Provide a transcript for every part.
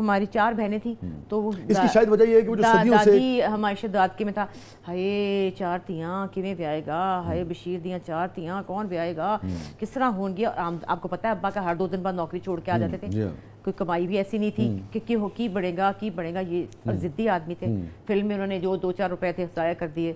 हमारी चार बहनें थी हम्म। तो वो इसकी शायद वजह है कि वो जो दा, सदियों दादी से हमारे शहदाद के में था हाय चार तियां किवें ब्याएगा हाय हम्म। बशीर दियाँ चार तियां कौन ब्याएगा हम्म। किस तरह होंगी आपको पता है अब्बा का हर दो दिन बाद नौकरी छोड़ के आ जाते थे कोई कमाई भी ऐसी नहीं थी हम्म। कि, क्यों हो की बढ़ेगा की बढ़ेगा ये हम्म। जिद्दी आदमी थे हम्म। फिल्म में उन्होंने जो दो चार रुपए थे जाया कर दिए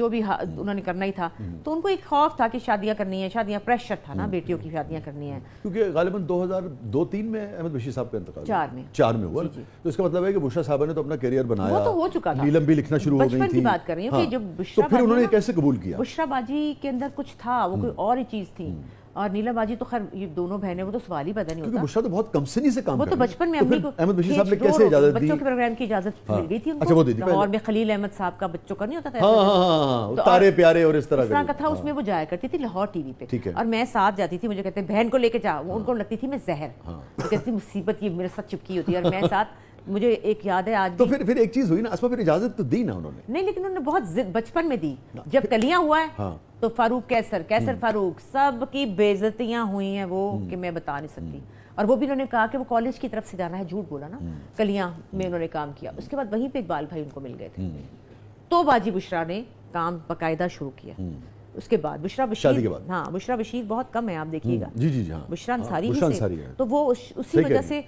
जो भी उन्होंने करना ही था तो उनको एक खौफ था कि शादियां करनी है शादियां प्रेशर था ना बेटियों की शादियां करनी है क्योंकि गालिबन दो हजार दो तीन में अहमद बशीर साहब का इंतकाल चार में चार में हुआ तो इसका मतलब है कि बुशरा साहब ने तो अपना करियर बनाया तो हो चुका नीलम भी लिखना शुरू हो गई थी बात कर रही हूँ हाँ। तो फिर उन्होंने कैसे कबूल किया बुशरा बाजी के अंदर कुछ था वो कोई और ही चीज़ थी और नीला बाजी तो खैर ये दोनों बहनें वो तो सवाल ही पता नहीं होता बुशरा तो बहुत कम से नहीं से काम वो तो बचपन में तो अम्मी को अहमद बशीर साहब ने कैसे इजाजत दी बच्चों के प्रोग्राम की इजाजत मिल हाँ। गई थी अच्छा, उनको और में खलील अहमद साहब का बच्चों का नहीं होता था हाँ, हाँ, तो तारे प्यारे और इस तरह का था उसमें वो जाया करती थी लाहौर टीवी पे और मैं साथ जाती थी मुझे कहते बहन को लेके जाओ उनको लगती थी मैं जहर कहती मुसीबत ये मेरे साथ चिपकी होती है और मैं साथ मुझे एक याद है आज तो फिर फिर एक चीज हुई ना असमा फिर इजाजत तो दी ना उन्होंने नहीं लेकिन उन्होंने बहुत बचपन में दी जब कलियां हुआ है हाँ। तो फारूक कैसर कैसर हम्म। फारूक सब की बेजतियां हुई हैं वो हम्म। कि मैं बता नहीं सकती हम्म। और वो भी उन्होंने कहा कि वो कॉलेज की तरफ से जाना है झूठ बोला ना कलियां में उन्होंने काम किया उसके बाद वहीं पे इकबाल भाई उनको मिल गए थे तो बाजी बुशरा ने काम बाकायदा शुरू किया उसके बाद बुशरा बशीर हाँ बुशरा बशीर बहुत कम है आप देखिएगा जी जी हाँ बुशरा अंसारी हाँ, तो वो उसी वजह से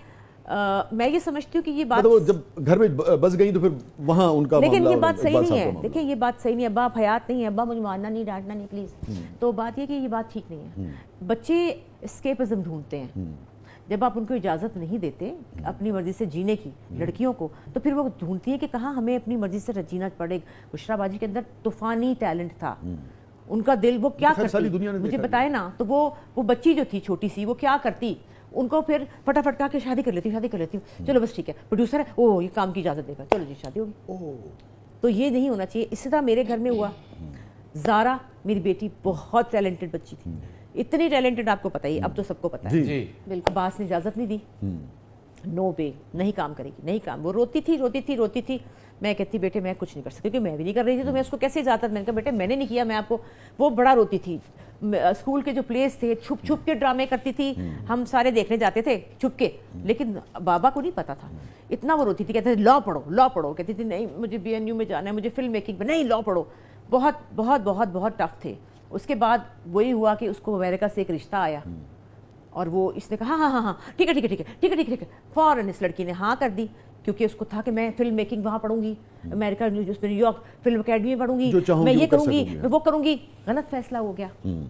आ, मैं ये समझती हूँ कि ये बात तो जब घर में बस गई तो फिर वहाँ उनका लेकिन ये बात सही नहीं है देखिए ये बात सही नहीं है अब्बा हयात नहीं है अब्बा मुझे मारना नहीं डांटना नहीं प्लीज़ हम्म। तो बात ये कि ये बात ठीक नहीं है हम्म। बच्चे स्केपिज्म ढूंढते हैं हम्म। जब आप उनको इजाज़त नहीं देते अपनी मर्ज़ी से जीने की लड़कियों को तो फिर वो ढूंढती है कि कहाँ हमें अपनी मर्ज़ी से जीना पड़े बुशराबाजी के अंदर तूफ़ानी टैलेंट था उनका दिल वो क्या तो करती मुझे बताए ना तो वो वो बच्ची जो थी छोटी सी वो क्या करती उनको फिर फटाफट कहा कि शादी कर लेती हूँ शादी कर लेती हूँ चलो बस ठीक है प्रोड्यूसर है ओ ये काम की इजाज़त देगा चलो जी शादी होगी ओह तो ये नहीं होना चाहिए इसी तरह मेरे घर में हुआ जारा मेरी बेटी बहुत टैलेंटेड बच्ची थी हम्म। इतनी टैलेंटेड आपको पता ही अब तो सबको पता है बिल्कुल बास ने इजाज़त नहीं दी नो हम्म। वे नहीं काम करेगी नहीं काम वो रोती थी रोती थी रोती थी मैं कहती बेटे मैं कुछ नहीं कर सकती क्योंकि मैं भी नहीं कर रही थी तो मैं उसको कैसे इजाज़त मैंने कहा बेटे मैंने नहीं किया मैं आपको वो बड़ा रोती थी स्कूल के जो प्लेस थे छुप छुप के ड्रामे करती थी हम्म। हम सारे देखने जाते थे छुप के हम्म। लेकिन बाबा को नहीं पता था हम्म। इतना वो रोती थी कहते थे लॉ पढ़ो लॉ पढ़ो कहती थी नहीं मुझे बी में जाना है मुझे फिल्म मेकिंग में नहीं लॉ पढ़ो बहुत बहुत बहुत बहुत टफ थे उसके बाद वही हुआ कि उसको अमेरिका से एक रिश्ता आया और वो इसने कहा हाँ, हाँ हाँ हाँ ठीक है ठीक है ठीक है ठीक है ठीक है ठीक है फ़ौरन इस लड़की ने हाँ कर दी क्योंकि उसको था कि मैं फिल्म मेकिंग वहाँ पढ़ूंगी अमेरिका न्यूयॉर्क फिल्म अकेडमी में पढ़ूंगी मैं ये करूँगी मैं वो करूँगी गलत फैसला हो गया हम्म।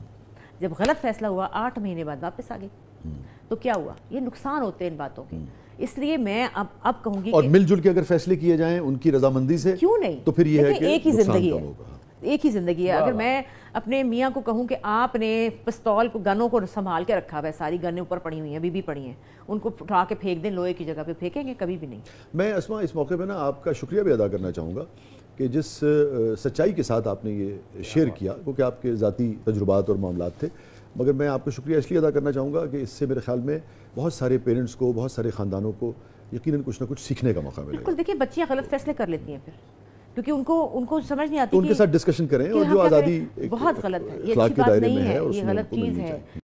जब गलत फैसला हुआ आठ महीने बाद वापस आ गई हम्म। तो क्या हुआ ये नुकसान होते हैं इन बातों के हम्म। इसलिए मैं अब अब कहूंगी और मिलजुल के अगर फैसले किए जाएं उनकी रजामंदी से क्यों नहीं तो फिर ये है कि एक ही जिंदगी है एक ही ज़िंदगी है अगर मैं अपने मियाँ को कहूँ कि आपने पिस्तौल को गनों को संभाल के रखा हुआ है सारी गनें ऊपर पड़ी हुई हैं अभी भी पड़ी हैं उनको उठा के फेंक दें लोहे की जगह पे फेंकेंगे कभी भी नहीं मैं असमा इस मौके पर ना आपका शुक्रिया भी अदा करना चाहूँगा कि जिस सच्चाई के साथ आपने ये शेयर किया क्योंकि आपके ज़ाती तजुर्बात और मामला थे मगर मैं आपका शुक्रिया इसलिए अदा करना चाहूँगा कि इससे मेरे ख्याल में बहुत सारे पेरेंट्स को बहुत सारे ख़ानदानों को यकीनन कुछ ना कुछ सीखने का मौका मिलेगा बिल्कुल देखिए बच्चियाँ गलत फैसले कर लेती हैं फिर क्योंकि उनको उनको समझ नहीं आती उनके साथ डिस्कशन करें और जो आज़ादी बहुत गलत है ये अच्छी बात नहीं है ये गलत चीज़ है